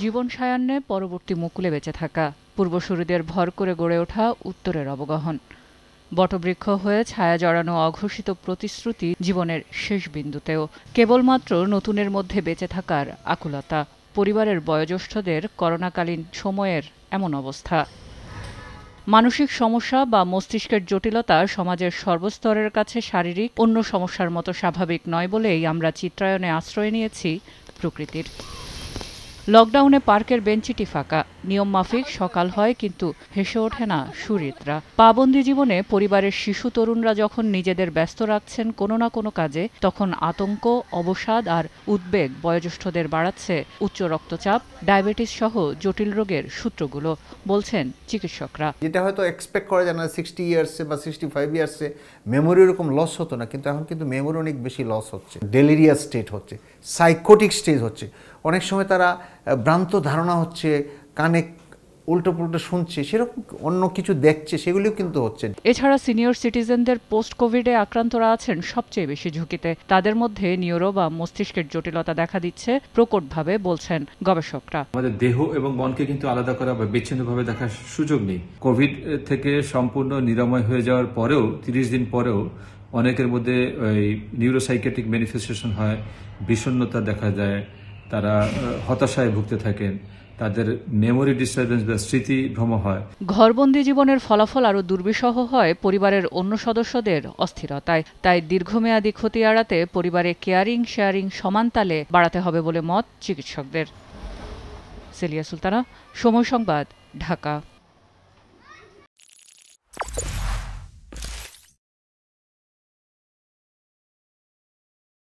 জীবন সায়ান্নে পরবর্তী মুকুলে বেঁচে থাকা পূর্বসূরীদের ভর করে গড়ে ওঠা উত্তরের অবগহন বটবৃক্ষ হয়ে ছায়া জড়ানো অঘোষিত প্রতিশ্রুতি জীবনের শেষ বিন্দুতেও কেবলমাত্র নতুনের মধ্যে বেঁচে থাকার আকুলতা পরিবারের বয়োজ্যেষ্ঠদের করোনাকালীন সময়ের এমন অবস্থা মানসিক সমস্যা বা মস্তিষ্কের জটিলতা সমাজের সর্বস্তরের কাছে শারীরিক অন্য সমস্যার মতো স্বাভাবিক নয় বলেই আমরা চিত্রায়নে আশ্রয় নিয়েছি প্রকৃতির লকডাউনে পার্কের বেঞ্চিটি ফাঁকা নিয়মমাফিক সকাল হয় কিন্তু হেসে ওঠে না সুরিতরা পাবন্দি জীবনে পরিবারের শিশু তরুণরা যখন নিজেদের ব্যস্ত রাখছেন কোনো না কোনো কাজে তখন আতঙ্ক অবসাদ আর উদ্বেগ বয়োজ্যেষ্ঠদের বাড়াচ্ছে উচ্চ রক্তচাপ ডায়াবেটিস সহ জটিল রোগের সূত্রগুলো বলছেন চিকিৎসকরা যেটা হয়তো এক্সপেক্ট করা যায় না সিক্সটি ইয়ার্সে বা সিক্সটি ফাইভ ইয়ার্সে মেমোরি এরকম লস হতো না কিন্তু এখন কিন্তু মেমোরি অনেক বেশি লস হচ্ছে ডেলিরিয়া স্টেট হচ্ছে সাইকোটিক স্টেজ হচ্ছে অনেক সময় তারা ভ্রান্ত ধারণা হচ্ছে কানে উল্টো শুনছে সেরকম অন্য কিছু দেখছে সেগুলিও কিন্তু হচ্ছে এছাড়া সিনিয়র সিটিজেনদের পোস্ট কোভিডে আক্রান্তরা আছেন সবচেয়ে বেশি ঝুঁকিতে তাদের মধ্যে নিউরো বা মস্তিষ্কের জটিলতা দেখা দিচ্ছে প্রকটভাবে বলছেন গবেষকরা আমাদের দেহ এবং মনকে কিন্তু আলাদা করা বা বিচ্ছিন্নভাবে দেখার সুযোগ নেই কোভিড থেকে সম্পূর্ণ নিরাময় হয়ে যাওয়ার পরেও তিরিশ দিন পরেও অনেকের মধ্যে ওই নিউরোসাইকেটিক ম্যানিফেস্টেশন হয় বিষণ্ণতা দেখা যায় তারা হতাশায় ভুগতে থাকেন তাদের মেমোরি ডিস্টারবেন্স বা স্মৃতি ভ্রম হয় ঘরবন্দি জীবনের ফলাফল আরও দুর্বিষহ হয় পরিবারের অন্য সদস্যদের অস্থিরতায় তাই দীর্ঘমেয়াদী ক্ষতি এড়াতে পরিবারে কেয়ারিং শেয়ারিং সমান তালে বাড়াতে হবে বলে মত চিকিৎসকদের সেলিয়া সুলতানা সময় সংবাদ ঢাকা